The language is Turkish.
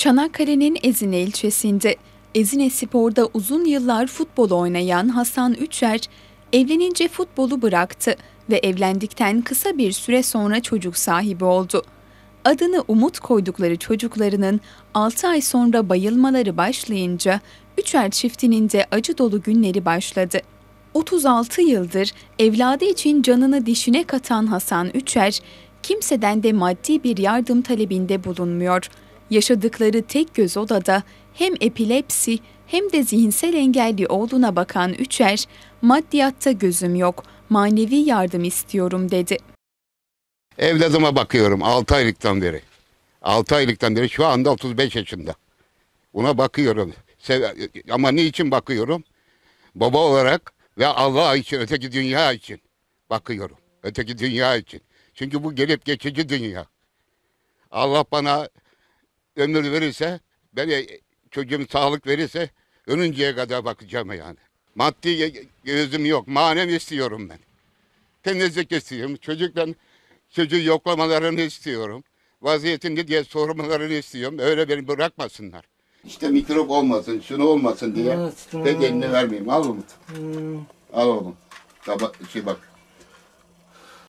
Çanakkale'nin Ezine ilçesinde Ezine Spor'da uzun yıllar futbol oynayan Hasan Üçer evlenince futbolu bıraktı ve evlendikten kısa bir süre sonra çocuk sahibi oldu. Adını Umut koydukları çocuklarının 6 ay sonra bayılmaları başlayınca Üçer çiftinin de acı dolu günleri başladı. 36 yıldır evladı için canını dişine katan Hasan Üçer, kimseden de maddi bir yardım talebinde bulunmuyor.'' Yaşadıkları tek göz odada hem epilepsi hem de zihinsel engelli olduğuna bakan Üçer, maddiyatta gözüm yok, manevi yardım istiyorum dedi. Evladıma bakıyorum 6 aylıktan beri. 6 aylıktan beri şu anda 35 yaşında. Buna bakıyorum. Ama niçin bakıyorum? Baba olarak ve Allah için, öteki dünya için bakıyorum. Öteki dünya için. Çünkü bu gelip geçici dünya. Allah bana ömür verirse, ben e, çocuğum sağlık verirse ölünceye kadar bakacağım yani. Maddi gözüm yok, manem istiyorum ben. Temizlik istiyorum, çocuktan çocuğu yoklamalarını istiyorum. Vaziyetini diye sormalarını istiyorum. Öyle beni bırakmasınlar. İşte mikrop olmasın, şunu olmasın diye evet, de eline vermeyeyim. Al oğlum. Hmm. Al oğlum. Tabak, şey bak.